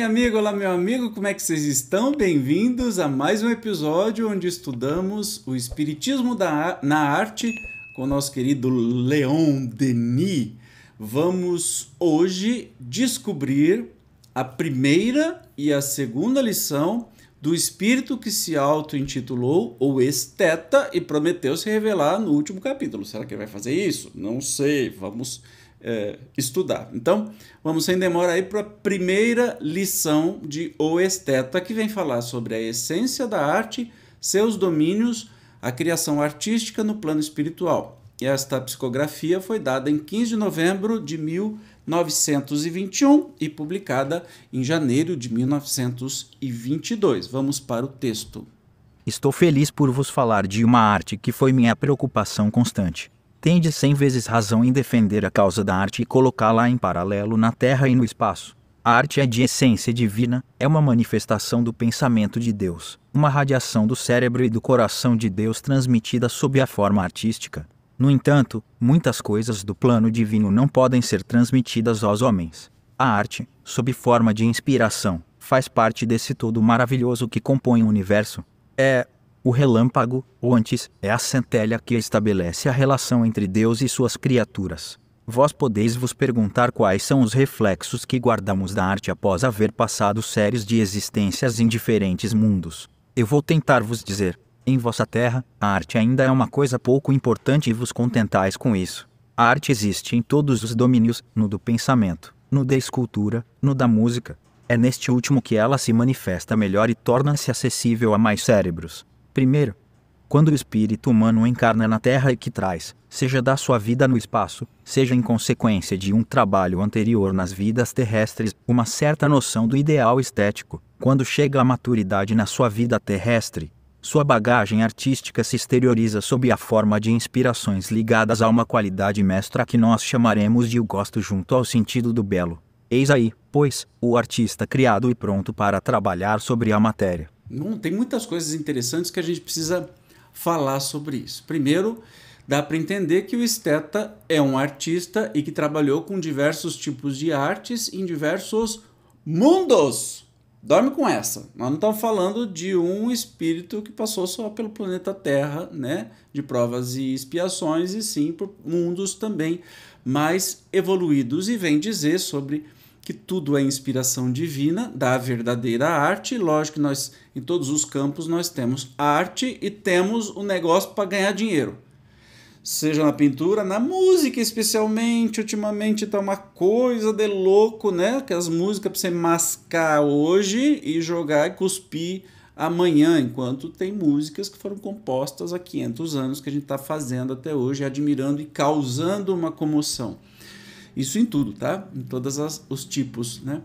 minha amiga, olá, meu amigo, como é que vocês estão? Bem-vindos a mais um episódio onde estudamos o Espiritismo da, na Arte com o nosso querido Leon Denis. Vamos hoje descobrir a primeira e a segunda lição do espírito que se auto-intitulou o Esteta e prometeu se revelar no último capítulo. Será que ele vai fazer isso? Não sei, vamos é, estudar. Então, vamos sem demora aí para a primeira lição de O Esteta, que vem falar sobre a essência da arte, seus domínios, a criação artística no plano espiritual. E esta psicografia foi dada em 15 de novembro de 1921 e publicada em janeiro de 1922. Vamos para o texto. Estou feliz por vos falar de uma arte que foi minha preocupação constante tende cem vezes razão em defender a causa da arte e colocá-la em paralelo na terra e no espaço. A arte é de essência divina, é uma manifestação do pensamento de Deus, uma radiação do cérebro e do coração de Deus transmitida sob a forma artística. No entanto, muitas coisas do plano divino não podem ser transmitidas aos homens. A arte, sob forma de inspiração, faz parte desse todo maravilhoso que compõe o universo. É, o relâmpago, ou antes, é a centelha que estabelece a relação entre Deus e suas criaturas. Vós podeis vos perguntar quais são os reflexos que guardamos da arte após haver passado séries de existências em diferentes mundos. Eu vou tentar vos dizer: em vossa terra, a arte ainda é uma coisa pouco importante e vos contentais com isso. A arte existe em todos os domínios, no do pensamento, no da escultura, no da música. É neste último que ela se manifesta melhor e torna-se acessível a mais cérebros. Primeiro, quando o espírito humano encarna na Terra e que traz, seja da sua vida no espaço, seja em consequência de um trabalho anterior nas vidas terrestres, uma certa noção do ideal estético, quando chega à maturidade na sua vida terrestre, sua bagagem artística se exterioriza sob a forma de inspirações ligadas a uma qualidade mestra que nós chamaremos de o gosto junto ao sentido do belo. Eis aí, pois, o artista criado e pronto para trabalhar sobre a matéria. Não tem muitas coisas interessantes que a gente precisa falar sobre isso. Primeiro, dá para entender que o esteta é um artista e que trabalhou com diversos tipos de artes em diversos mundos. Dorme com essa. Nós não estamos falando de um espírito que passou só pelo planeta Terra, né? De provas e expiações, e sim por mundos também mais evoluídos. E vem dizer sobre que tudo é inspiração divina da verdadeira arte. Lógico que nós, em todos os campos, nós temos arte e temos o um negócio para ganhar dinheiro. Seja na pintura, na música especialmente, ultimamente tá uma coisa de louco, né? Que as músicas para você mascar hoje e jogar e cuspir amanhã, enquanto tem músicas que foram compostas há 500 anos que a gente está fazendo até hoje, admirando e causando uma comoção. Isso em tudo, tá? Em todos os tipos, né?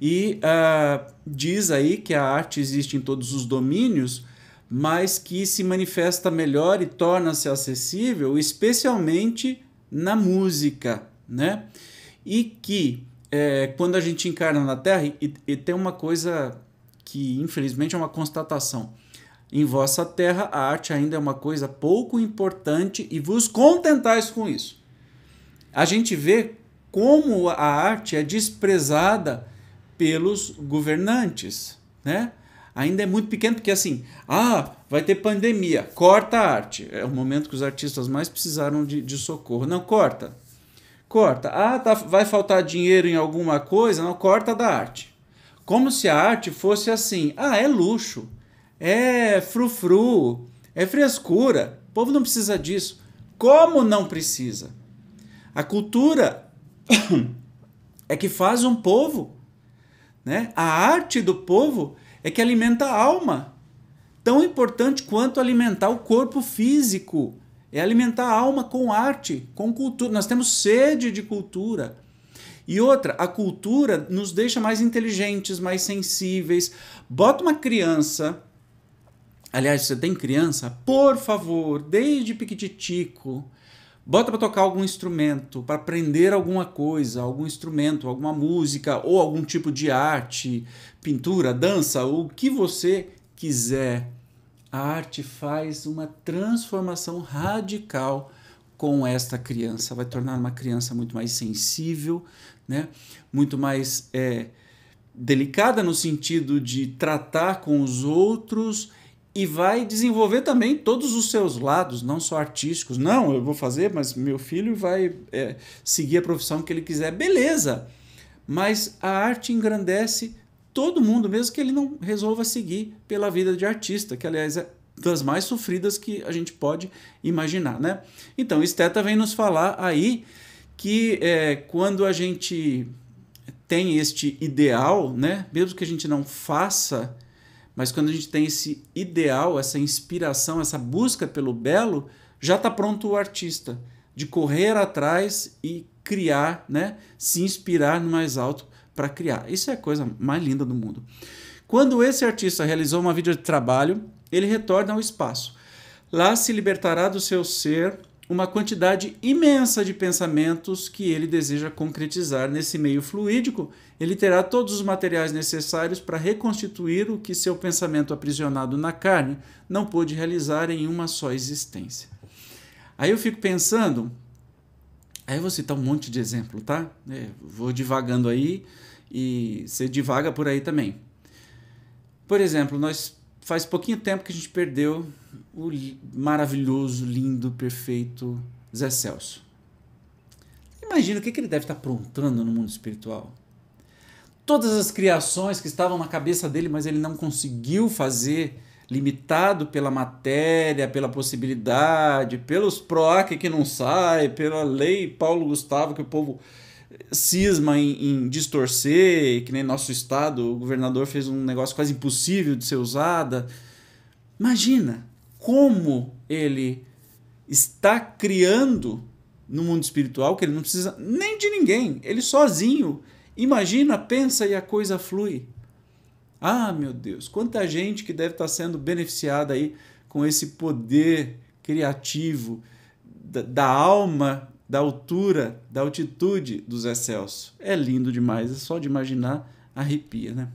E uh, diz aí que a arte existe em todos os domínios, mas que se manifesta melhor e torna-se acessível, especialmente na música, né? E que é, quando a gente encarna na Terra, e, e tem uma coisa que infelizmente é uma constatação. Em vossa terra, a arte ainda é uma coisa pouco importante e vos contentais com isso a gente vê como a arte é desprezada pelos governantes, né? Ainda é muito pequeno, porque assim, ah, vai ter pandemia, corta a arte. É o momento que os artistas mais precisaram de, de socorro. Não, corta. Corta. Ah, tá, vai faltar dinheiro em alguma coisa? Não, corta da arte. Como se a arte fosse assim, ah, é luxo, é frufru, é frescura. O povo não precisa disso. Como não precisa? A cultura é que faz um povo, né? A arte do povo é que alimenta a alma. Tão importante quanto alimentar o corpo físico é alimentar a alma com arte, com cultura. Nós temos sede de cultura. E outra, a cultura nos deixa mais inteligentes, mais sensíveis. Bota uma criança. Aliás, você tem criança? Por favor, desde piquititico bota para tocar algum instrumento, para aprender alguma coisa, algum instrumento, alguma música ou algum tipo de arte, pintura, dança, o que você quiser. A arte faz uma transformação radical com esta criança, vai tornar uma criança muito mais sensível, né? muito mais é, delicada no sentido de tratar com os outros e vai desenvolver também todos os seus lados, não só artísticos. Não, eu vou fazer, mas meu filho vai é, seguir a profissão que ele quiser. Beleza! Mas a arte engrandece todo mundo, mesmo que ele não resolva seguir pela vida de artista, que aliás é das mais sofridas que a gente pode imaginar, né? Então, Esteta vem nos falar aí que é, quando a gente tem este ideal, né? Mesmo que a gente não faça mas quando a gente tem esse ideal, essa inspiração, essa busca pelo belo, já está pronto o artista de correr atrás e criar, né? Se inspirar no mais alto para criar. Isso é a coisa mais linda do mundo. Quando esse artista realizou uma vida de trabalho, ele retorna ao espaço. Lá se libertará do seu ser uma quantidade imensa de pensamentos que ele deseja concretizar. Nesse meio fluídico, ele terá todos os materiais necessários para reconstituir o que seu pensamento aprisionado na carne não pôde realizar em uma só existência. Aí eu fico pensando, aí eu vou citar um monte de exemplo, tá? É, vou divagando aí e você divaga por aí também. Por exemplo, nós faz pouquinho tempo que a gente perdeu o maravilhoso, lindo, perfeito Zé Celso. Imagina o que, que ele deve estar aprontando no mundo espiritual. Todas as criações que estavam na cabeça dele, mas ele não conseguiu fazer, limitado pela matéria, pela possibilidade, pelos PROAC que não sai, pela lei Paulo Gustavo que o povo cisma em, em, distorcer, que nem nosso estado, o governador fez um negócio quase impossível de ser usada. Imagina como ele está criando no mundo espiritual que ele não precisa nem de ninguém, ele sozinho. Imagina, pensa e a coisa flui. Ah, meu Deus, quanta gente que deve estar sendo beneficiada aí com esse poder criativo da, da alma da altura, da altitude dos excelsos. É lindo demais, é só de imaginar arrepia, né?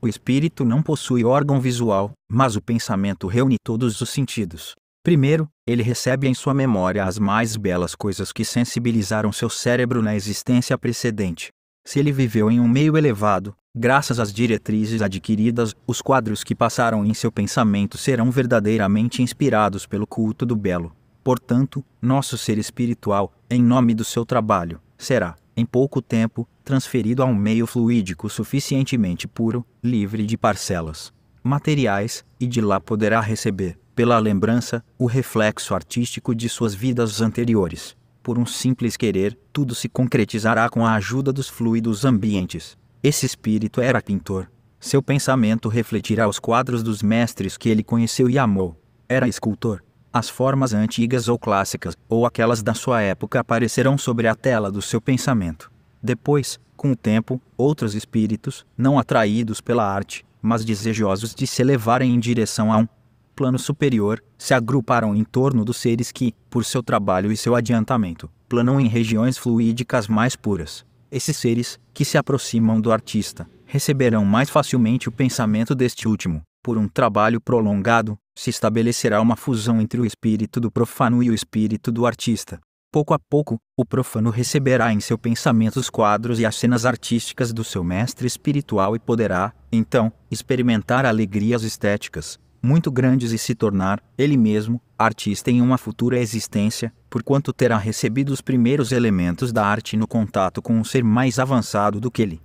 O espírito não possui órgão visual, mas o pensamento reúne todos os sentidos. Primeiro, ele recebe em sua memória as mais belas coisas que sensibilizaram seu cérebro na existência precedente. Se ele viveu em um meio elevado, graças às diretrizes adquiridas, os quadros que passaram em seu pensamento serão verdadeiramente inspirados pelo culto do belo. Portanto, nosso ser espiritual, em nome do seu trabalho, será, em pouco tempo, transferido a um meio fluídico suficientemente puro, livre de parcelas materiais, e de lá poderá receber, pela lembrança, o reflexo artístico de suas vidas anteriores. Por um simples querer, tudo se concretizará com a ajuda dos fluidos ambientes. Esse espírito era pintor. Seu pensamento refletirá os quadros dos mestres que ele conheceu e amou. Era escultor as formas antigas ou clássicas, ou aquelas da sua época, aparecerão sobre a tela do seu pensamento. Depois, com o tempo, outros espíritos, não atraídos pela arte, mas desejosos de se elevarem em direção a um plano superior, se agruparam em torno dos seres que, por seu trabalho e seu adiantamento, planam em regiões fluídicas mais puras. Esses seres, que se aproximam do artista, receberão mais facilmente o pensamento deste último, por um trabalho prolongado, se estabelecerá uma fusão entre o espírito do profano e o espírito do artista. Pouco a pouco, o profano receberá em seu pensamento os quadros e as cenas artísticas do seu mestre espiritual e poderá, então, experimentar alegrias estéticas, muito grandes e se tornar, ele mesmo, artista em uma futura existência, porquanto terá recebido os primeiros elementos da arte no contato com um ser mais avançado do que ele.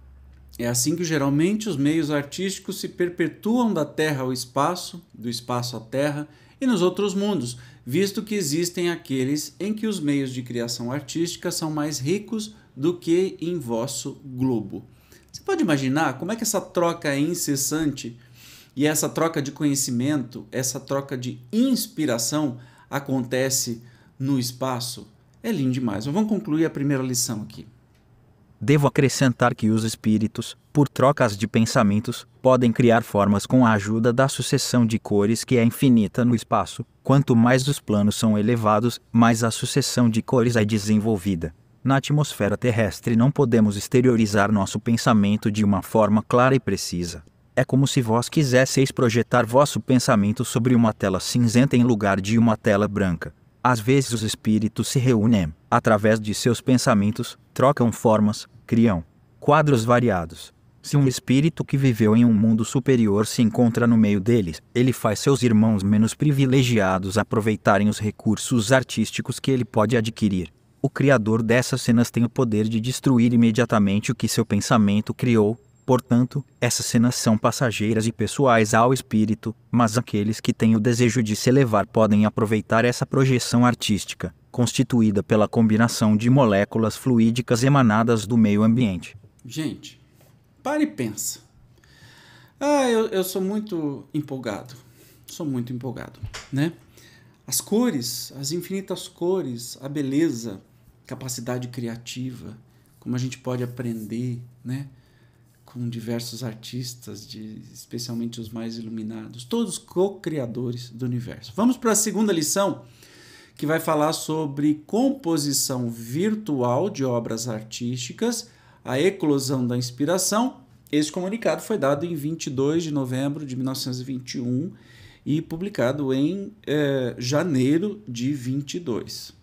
É assim que geralmente os meios artísticos se perpetuam da terra ao espaço, do espaço à terra e nos outros mundos, visto que existem aqueles em que os meios de criação artística são mais ricos do que em vosso globo. Você pode imaginar como é que essa troca é incessante e essa troca de conhecimento, essa troca de inspiração acontece no espaço? É lindo demais. vamos concluir a primeira lição aqui. Devo acrescentar que os espíritos, por trocas de pensamentos, podem criar formas com a ajuda da sucessão de cores que é infinita no espaço. Quanto mais os planos são elevados, mais a sucessão de cores é desenvolvida. Na atmosfera terrestre não podemos exteriorizar nosso pensamento de uma forma clara e precisa. É como se vós quisesseis projetar vosso pensamento sobre uma tela cinzenta em lugar de uma tela branca. Às vezes os espíritos se reúnem, através de seus pensamentos, trocam formas, criam quadros variados. Se um espírito que viveu em um mundo superior se encontra no meio deles, ele faz seus irmãos menos privilegiados aproveitarem os recursos artísticos que ele pode adquirir. O criador dessas cenas tem o poder de destruir imediatamente o que seu pensamento criou, portanto, essas cenas são passageiras e pessoais ao espírito, mas aqueles que têm o desejo de se elevar podem aproveitar essa projeção artística constituída pela combinação de moléculas fluídicas emanadas do meio ambiente. Gente, pare e pensa. Ah, eu, eu sou muito empolgado. Sou muito empolgado, né? As cores, as infinitas cores, a beleza, capacidade criativa, como a gente pode aprender, né? Com diversos artistas, de, especialmente os mais iluminados, todos co-criadores do universo. Vamos para a segunda lição que vai falar sobre composição virtual de obras artísticas, a eclosão da inspiração. Esse comunicado foi dado em 22 de novembro de 1921 e publicado em eh, janeiro de 22.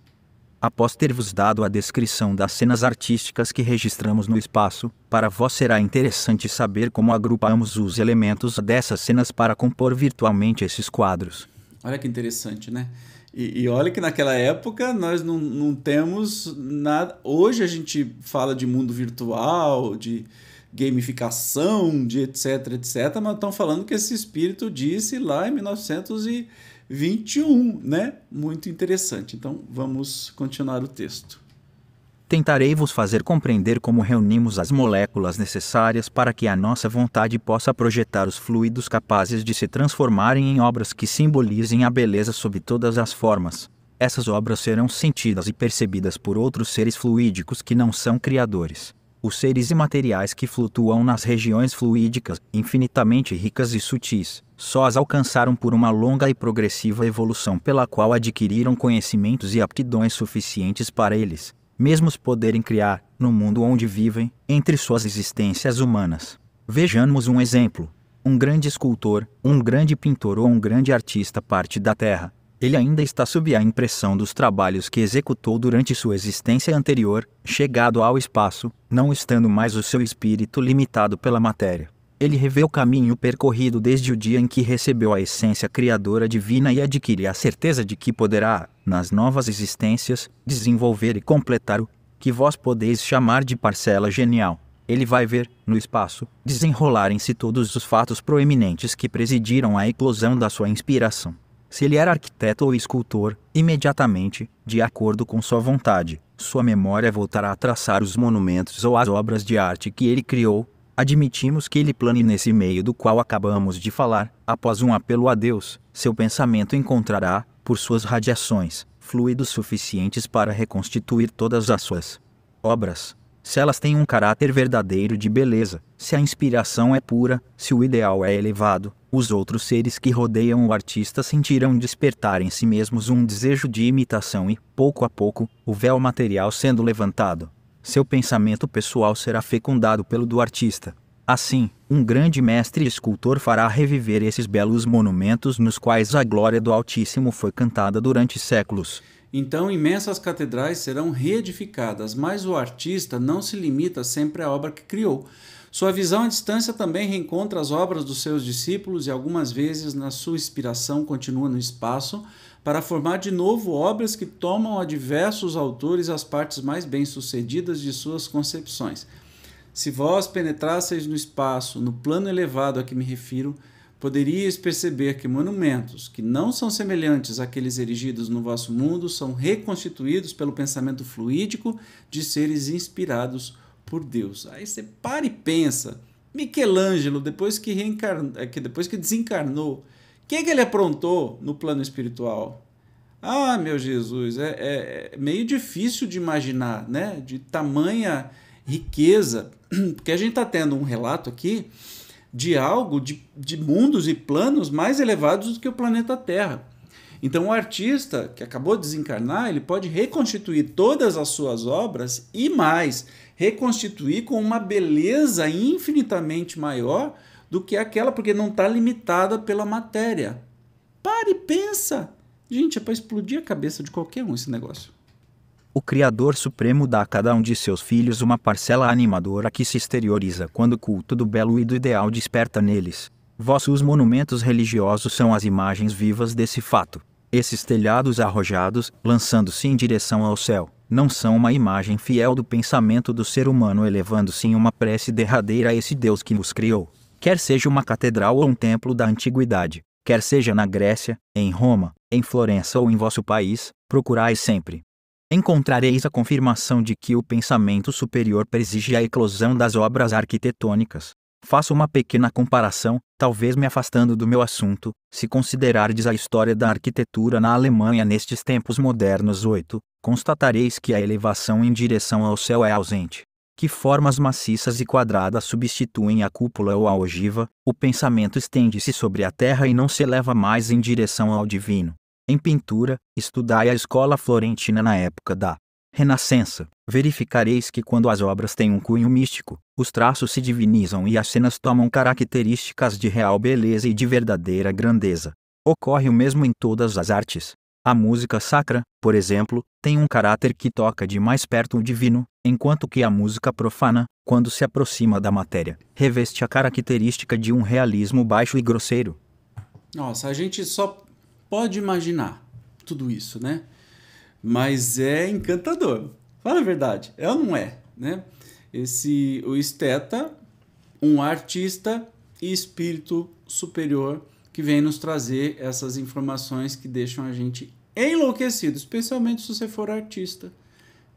Após ter-vos dado a descrição das cenas artísticas que registramos no espaço, para vós será interessante saber como agrupamos os elementos dessas cenas para compor virtualmente esses quadros. Olha que interessante, né? E, e olha que naquela época nós não, não temos nada. Hoje a gente fala de mundo virtual, de gamificação, de etc, etc, mas estão falando que esse espírito disse lá em 1921, né? Muito interessante. Então vamos continuar o texto tentarei vos fazer compreender como reunimos as moléculas necessárias para que a nossa vontade possa projetar os fluidos capazes de se transformarem em obras que simbolizem a beleza sob todas as formas. Essas obras serão sentidas e percebidas por outros seres fluídicos que não são criadores. Os seres imateriais que flutuam nas regiões fluídicas, infinitamente ricas e sutis, só as alcançaram por uma longa e progressiva evolução pela qual adquiriram conhecimentos e aptidões suficientes para eles mesmos poderem criar, no mundo onde vivem, entre suas existências humanas. Vejamos um exemplo. Um grande escultor, um grande pintor ou um grande artista parte da Terra. Ele ainda está sob a impressão dos trabalhos que executou durante sua existência anterior, chegado ao espaço, não estando mais o seu espírito limitado pela matéria. Ele revê o caminho percorrido desde o dia em que recebeu a essência criadora divina e adquire a certeza de que poderá, nas novas existências, desenvolver e completar o que vós podeis chamar de parcela genial. Ele vai ver, no espaço, desenrolarem-se todos os fatos proeminentes que presidiram a eclosão da sua inspiração. Se ele era arquiteto ou escultor, imediatamente, de acordo com sua vontade, sua memória voltará a traçar os monumentos ou as obras de arte que ele criou, admitimos que ele plane nesse meio do qual acabamos de falar, após um apelo a Deus, seu pensamento encontrará, por suas radiações, fluidos suficientes para reconstituir todas as suas obras. Se elas têm um caráter verdadeiro de beleza, se a inspiração é pura, se o ideal é elevado, os outros seres que rodeiam o artista sentirão despertar em si mesmos um desejo de imitação e, pouco a pouco, o véu material sendo levantado seu pensamento pessoal será fecundado pelo do artista. Assim, um grande mestre escultor fará reviver esses belos monumentos nos quais a glória do Altíssimo foi cantada durante séculos. Então, imensas catedrais serão reedificadas, mas o artista não se limita sempre à obra que criou. Sua visão à distância também reencontra as obras dos seus discípulos e algumas vezes na sua inspiração continua no espaço, para formar de novo obras que tomam a diversos autores as partes mais bem-sucedidas de suas concepções. Se vós penetrasseis no espaço, no plano elevado a que me refiro, poderíeis perceber que monumentos que não são semelhantes àqueles erigidos no vosso mundo são reconstituídos pelo pensamento fluídico de seres inspirados por Deus. Aí você para e pensa. Michelangelo, depois que, reencarn... É depois que desencarnou, o que, que ele aprontou no plano espiritual? Ah, meu Jesus, é, é, é meio difícil de imaginar, né? De tamanha riqueza. Porque a gente está tendo um relato aqui de algo, de, de mundos e planos mais elevados do que o planeta Terra. Então, o artista que acabou de desencarnar, ele pode reconstituir todas as suas obras e mais, reconstituir com uma beleza infinitamente maior do que aquela, porque não está limitada pela matéria. Pare e pensa. Gente, é para explodir a cabeça de qualquer um esse negócio. O Criador Supremo dá a cada um de seus filhos uma parcela animadora que se exterioriza quando o culto do belo e do ideal desperta neles. Vossos monumentos religiosos são as imagens vivas desse fato. Esses telhados arrojados, lançando-se em direção ao céu, não são uma imagem fiel do pensamento do ser humano elevando-se em uma prece derradeira a esse Deus que nos criou quer seja uma catedral ou um templo da antiguidade, quer seja na Grécia, em Roma, em Florença ou em vosso país, procurai sempre. Encontrareis a confirmação de que o pensamento superior presige a eclosão das obras arquitetônicas. Faço uma pequena comparação, talvez me afastando do meu assunto, se considerardes a história da arquitetura na Alemanha nestes tempos modernos 8, constatareis que a elevação em direção ao céu é ausente que formas maciças e quadradas substituem a cúpula ou a ogiva, o pensamento estende-se sobre a terra e não se eleva mais em direção ao divino. Em pintura, estudai a escola florentina na época da Renascença. Verificareis que quando as obras têm um cunho místico, os traços se divinizam e as cenas tomam características de real beleza e de verdadeira grandeza. Ocorre o mesmo em todas as artes. A música sacra, por exemplo, tem um caráter que toca de mais perto o divino, enquanto que a música profana, quando se aproxima da matéria, reveste a característica de um realismo baixo e grosseiro. Nossa, a gente só pode imaginar tudo isso, né? Mas é encantador. Fala a verdade, é ou não é, né? Esse o esteta, um artista e espírito superior que vem nos trazer essas informações que deixam a gente enlouquecido, especialmente se você for artista,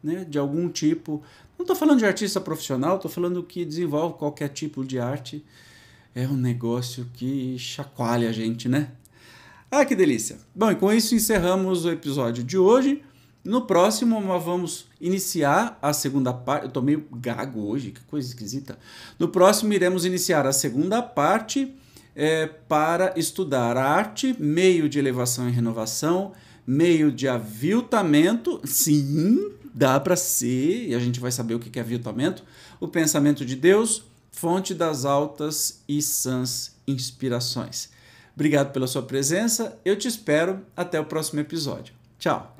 né, de algum tipo. Não estou falando de artista profissional, estou falando que desenvolve qualquer tipo de arte. É um negócio que chacoalha a gente, né? Ah, que delícia! Bom, e com isso encerramos o episódio de hoje. No próximo, nós vamos iniciar a segunda parte. Eu tô meio gago hoje, que coisa esquisita. No próximo, iremos iniciar a segunda parte é, para estudar arte, meio de elevação e renovação, meio de aviltamento, sim, dá para ser, e a gente vai saber o que é aviltamento, o pensamento de Deus, fonte das altas e sãs inspirações. Obrigado pela sua presença, eu te espero até o próximo episódio. Tchau!